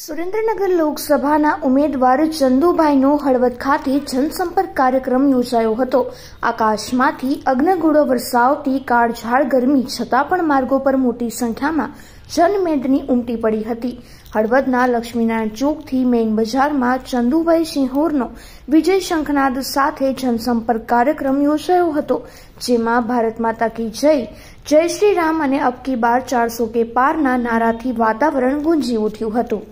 સુરેન્દ્રનગર લોકસભાના ઉમેદવાર ચંદુભાઈનો હળવદ ખાતે જનસંપર્ક કાર્યક્રમ યોજાયો હતો આકાશમાંથી અગ્નગોળો વરસાવતી કાળઝાળ ગરમી છતાં પણ માર્ગો પર મોટી સંખ્યામાં જનમેદની ઉમટી પડી હતી હળવદના લક્ષ્મીનારાયણ ચોકથી મેઇન બજારમાં ચંદુભાઈ સિંહોરનો વિજય શંખનાદ સાથે જનસંપર્ક કાર્યક્રમ યોજાયો હતો જેમાં ભારત માતા કી જય જય શ્રી રામ અને અબકી બાર ચારસો કે પારના નારાથી વાતાવરણ ગુંજી ઉઠ્યું હતું